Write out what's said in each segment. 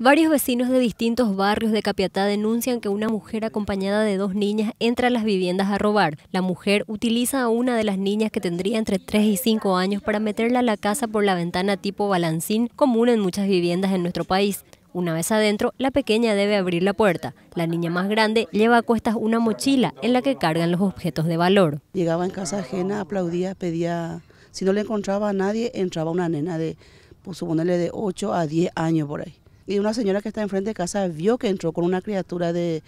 Varios vecinos de distintos barrios de Capiatá denuncian que una mujer acompañada de dos niñas entra a las viviendas a robar. La mujer utiliza a una de las niñas que tendría entre 3 y 5 años para meterla a la casa por la ventana tipo balancín, común en muchas viviendas en nuestro país. Una vez adentro, la pequeña debe abrir la puerta. La niña más grande lleva a cuestas una mochila en la que cargan los objetos de valor. Llegaba en casa ajena, aplaudía, pedía... Si no le encontraba a nadie, entraba una nena de, pues, suponerle, de 8 a 10 años por ahí y una señora que está enfrente de casa vio que entró con una criatura de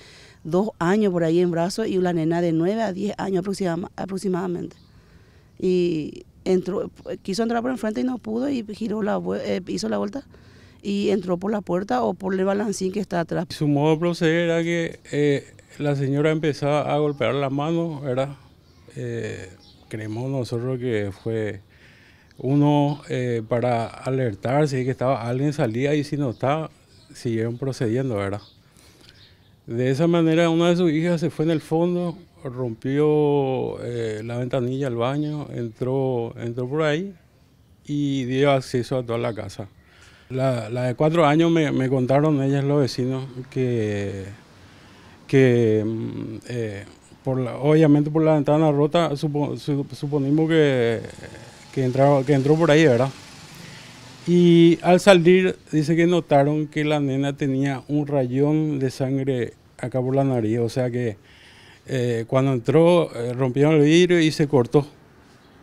dos años por ahí en brazos y una nena de nueve a diez años aproximadamente. Y entró, quiso entrar por enfrente y no pudo y giró la, eh, hizo la vuelta y entró por la puerta o por el balancín que está atrás. Su modo de proceder era que eh, la señora empezaba a golpear la mano, era eh, creemos nosotros que fue uno eh, para alertar si que estaba alguien salía y si no estaba, siguieron procediendo, ¿verdad? De esa manera una de sus hijas se fue en el fondo, rompió eh, la ventanilla al baño, entró, entró por ahí y dio acceso a toda la casa. La, de cuatro años me, me, contaron ellas los vecinos que, que mm, eh, por la, obviamente por la ventana rota suponimos que que, que entró por ahí, ¿verdad? Y al salir, dice que notaron que la nena tenía un rayón de sangre acá por la nariz, o sea que eh, cuando entró eh, rompieron el vidrio y se cortó.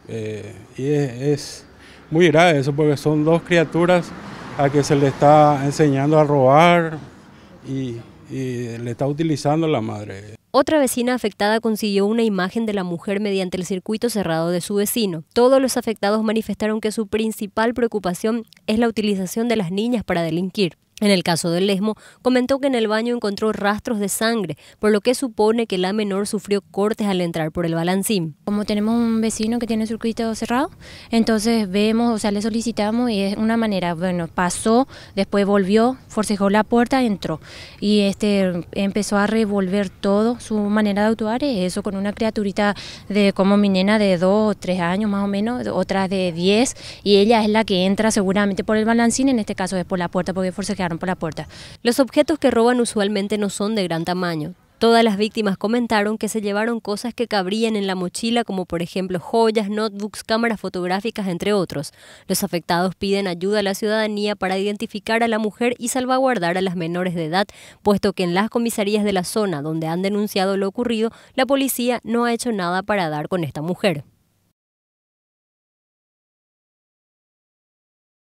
Eh, y es, muy grave eso porque son dos criaturas a que se le está enseñando a robar y, y le está utilizando la madre. Otra vecina afectada consiguió una imagen de la mujer mediante el circuito cerrado de su vecino. Todos los afectados manifestaron que su principal preocupación es la utilización de las niñas para delinquir. En el caso del Lesmo, comentó que en el baño encontró rastros de sangre, por lo que supone que la menor sufrió cortes al entrar por el balancín. Como tenemos un vecino que tiene el circuito cerrado, entonces vemos, o sea, le solicitamos y es una manera, bueno, pasó, después volvió, forcejó la puerta, entró y este empezó a revolver todo, su manera de actuar eso, con una criaturita de como mi nena de dos o tres años más o menos, otra de diez, y ella es la que entra seguramente por el balancín, en este caso es por la puerta porque forcejó por la puerta. Los objetos que roban usualmente no son de gran tamaño. Todas las víctimas comentaron que se llevaron cosas que cabrían en la mochila, como por ejemplo joyas, notebooks, cámaras fotográficas, entre otros. Los afectados piden ayuda a la ciudadanía para identificar a la mujer y salvaguardar a las menores de edad, puesto que en las comisarías de la zona donde han denunciado lo ocurrido, la policía no ha hecho nada para dar con esta mujer.